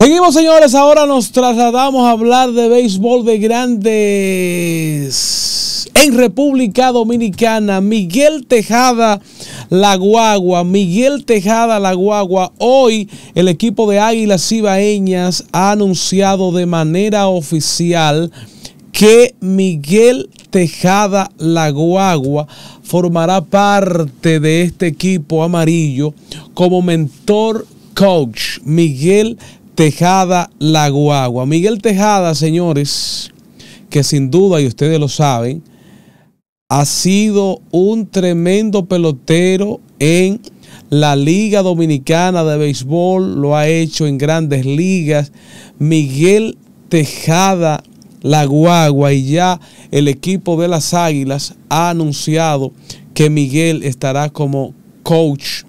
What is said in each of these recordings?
Seguimos señores, ahora nos trasladamos a hablar de béisbol de grandes en República Dominicana. Miguel Tejada La Guagua, Miguel Tejada La Guagua. Hoy el equipo de Águilas Cibaeñas ha anunciado de manera oficial que Miguel Tejada La Guagua formará parte de este equipo amarillo como mentor coach. Miguel Tejada La Guagua. Miguel Tejada, señores, que sin duda, y ustedes lo saben, ha sido un tremendo pelotero en la Liga Dominicana de Béisbol, lo ha hecho en grandes ligas. Miguel Tejada la guagua y ya el equipo de las Águilas ha anunciado que Miguel estará como coach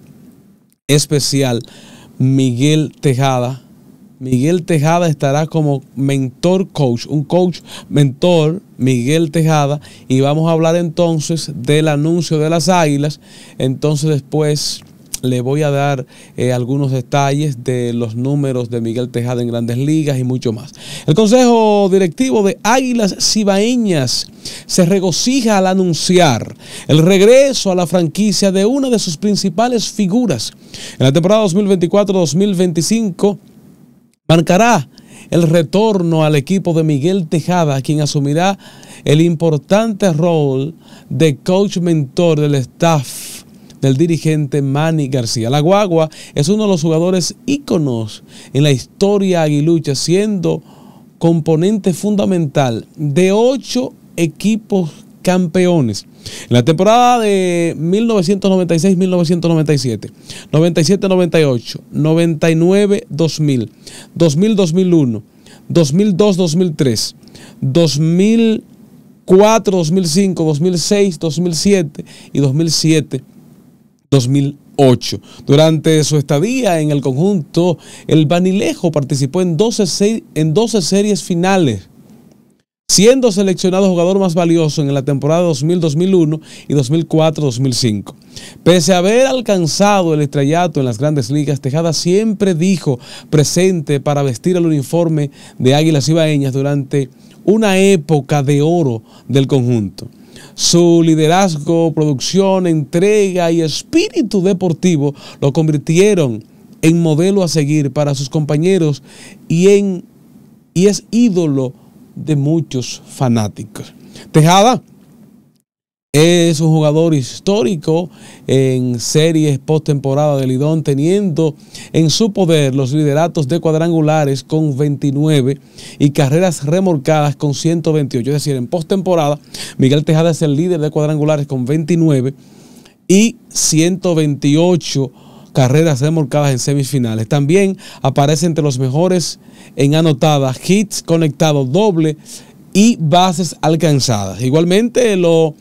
especial. Miguel Tejada. Miguel Tejada estará como mentor coach, un coach mentor, Miguel Tejada, y vamos a hablar entonces del anuncio de las Águilas. Entonces después le voy a dar eh, algunos detalles de los números de Miguel Tejada en grandes ligas y mucho más. El Consejo Directivo de Águilas Cibaeñas se regocija al anunciar el regreso a la franquicia de una de sus principales figuras. En la temporada 2024-2025 marcará el retorno al equipo de Miguel Tejada, quien asumirá el importante rol de coach mentor del staff del dirigente Manny García. La guagua es uno de los jugadores íconos en la historia aguilucha, siendo componente fundamental de ocho equipos campeones. En la temporada de 1996-1997, 97-98, 99-2000, 2000-2001, 2002-2003, 2004-2005, 2006-2007 y 2007 2008. Durante su estadía en el conjunto, el Banilejo participó en 12, en 12 series finales, siendo seleccionado jugador más valioso en la temporada 2000-2001 y 2004-2005. Pese a haber alcanzado el estrellato en las grandes ligas, Tejada siempre dijo presente para vestir el uniforme de Águilas Ibaeñas durante una época de oro del conjunto. Su liderazgo, producción, entrega y espíritu deportivo lo convirtieron en modelo a seguir para sus compañeros y, en, y es ídolo de muchos fanáticos. Tejada es un jugador histórico en series post-temporada de Lidón, teniendo en su poder los lideratos de cuadrangulares con 29 y carreras remolcadas con 128. Es decir, en postemporada, Miguel Tejada es el líder de cuadrangulares con 29 y 128 carreras remolcadas en semifinales. También aparece entre los mejores en anotadas, hits conectados doble y bases alcanzadas. Igualmente lo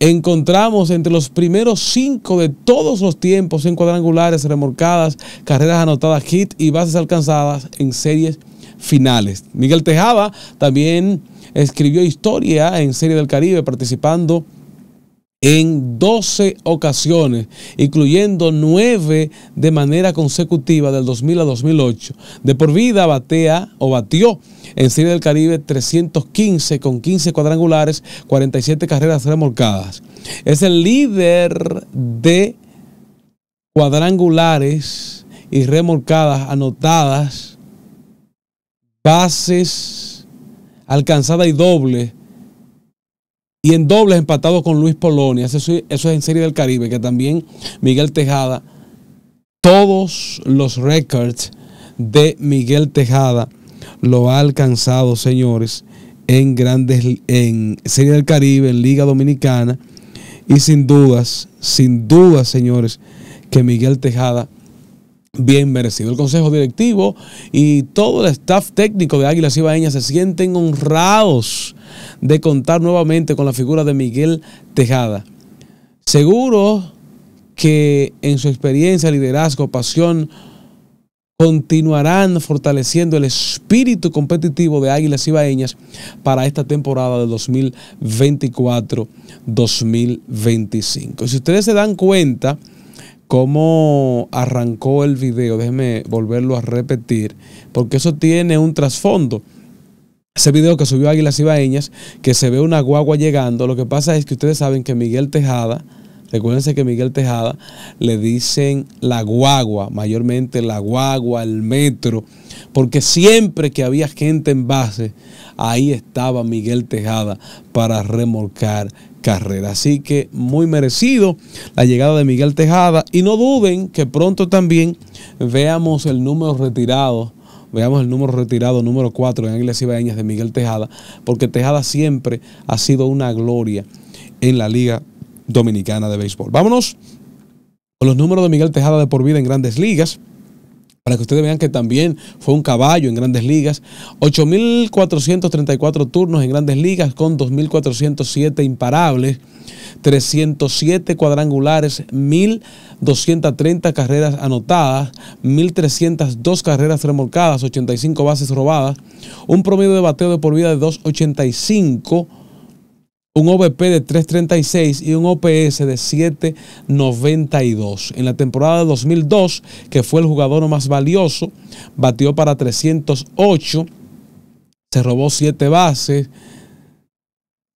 encontramos entre los primeros cinco de todos los tiempos en cuadrangulares, remolcadas, carreras anotadas, hit y bases alcanzadas en series finales. Miguel Tejada también escribió historia en Serie del Caribe participando en en 12 ocasiones, incluyendo 9 de manera consecutiva del 2000 a 2008. De por vida batea o batió en Serie del Caribe 315 con 15 cuadrangulares, 47 carreras remolcadas. Es el líder de cuadrangulares y remolcadas anotadas, bases alcanzadas y dobles y en dobles empatado con Luis Polonia. Eso, eso, es en Serie del Caribe, que también Miguel Tejada. Todos los récords de Miguel Tejada lo ha alcanzado, señores, en grandes en Serie del Caribe, en Liga Dominicana y sin dudas, sin dudas, señores, que Miguel Tejada Bien merecido. El consejo directivo y todo el staff técnico de Águilas Ibaeñas se sienten honrados de contar nuevamente con la figura de Miguel Tejada. Seguro que en su experiencia, liderazgo, pasión, continuarán fortaleciendo el espíritu competitivo de Águilas Ibaeñas para esta temporada de 2024-2025. Si ustedes se dan cuenta, cómo arrancó el video, déjeme volverlo a repetir, porque eso tiene un trasfondo. Ese video que subió Águilas Ibaeñas, que se ve una guagua llegando, lo que pasa es que ustedes saben que Miguel Tejada, Recuérdense que Miguel Tejada le dicen la guagua, mayormente la guagua, el metro, porque siempre que había gente en base, ahí estaba Miguel Tejada para remolcar carrera. Así que muy merecido la llegada de Miguel Tejada y no duden que pronto también veamos el número retirado veamos el número retirado, número 4 en Ángeles Ibañez de Miguel Tejada, porque Tejada siempre ha sido una gloria en la Liga Dominicana de Béisbol. Vámonos con los números de Miguel Tejada de por vida en grandes ligas para que ustedes vean que también fue un caballo en grandes ligas. 8.434 turnos en grandes ligas con 2.407 imparables, 307 cuadrangulares, 1.230 carreras anotadas, 1.302 carreras remolcadas, 85 bases robadas, un promedio de bateo de por vida de 285 un OVP de 3.36 y un OPS de 7.92. En la temporada 2002, que fue el jugador más valioso, batió para 308, se robó 7 bases,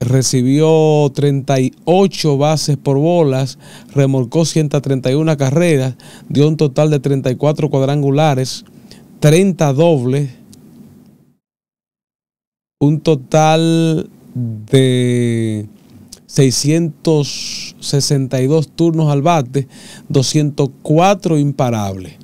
recibió 38 bases por bolas, remolcó 131 carreras, dio un total de 34 cuadrangulares, 30 dobles, un total de 662 turnos al bate, 204 imparables.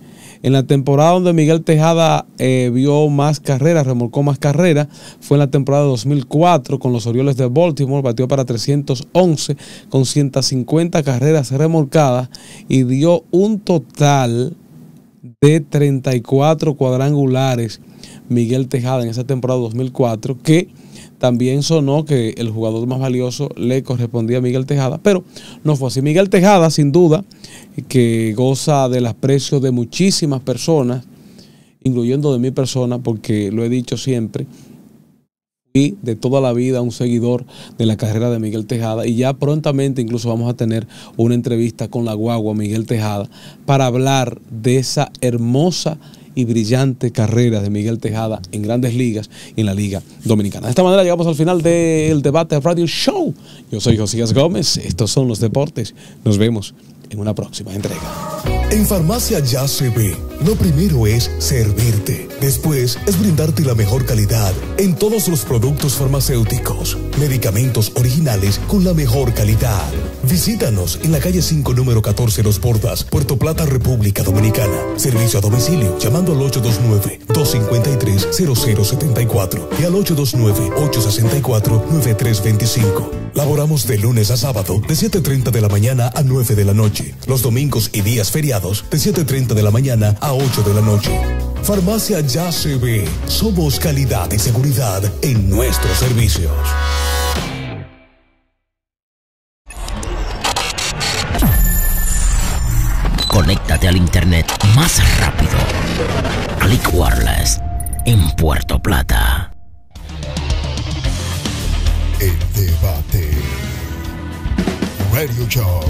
En la temporada donde Miguel Tejada eh, vio más carreras, remolcó más carreras, fue en la temporada 2004 con los Orioles de Baltimore, batió para 311 con 150 carreras remolcadas y dio un total de 34 cuadrangulares Miguel Tejada en esa temporada 2004 que también sonó que el jugador más valioso le correspondía a Miguel Tejada, pero no fue así. Miguel Tejada, sin duda, que goza del aprecio de muchísimas personas, incluyendo de mi persona, porque lo he dicho siempre, y de toda la vida un seguidor de la carrera de Miguel Tejada y ya prontamente incluso vamos a tener una entrevista con la guagua Miguel Tejada para hablar de esa hermosa y brillante carrera de Miguel Tejada en grandes ligas y en la Liga Dominicana. De esta manera llegamos al final del debate Radio Show. Yo soy Josías Gómez, estos son los deportes. Nos vemos en una próxima entrega. En Farmacia Ya se ve lo primero es servirte. Después es brindarte la mejor calidad en todos los productos farmacéuticos. Medicamentos originales con la mejor calidad. Visítanos en la calle 5, número 14 Los Portas, Puerto Plata, República Dominicana. Servicio a domicilio llamando al 829-253-0074 y al 829-864-9325. Laboramos de lunes a sábado de 7.30 de la mañana a 9 de la noche. Los domingos y días feriados de 7.30 de la mañana a 8 de la noche. Farmacia Ya se ve. Somos calidad y seguridad en nuestros servicios. Conéctate al internet más rápido. Click Wireless en Puerto Plata. El debate. Radio Show.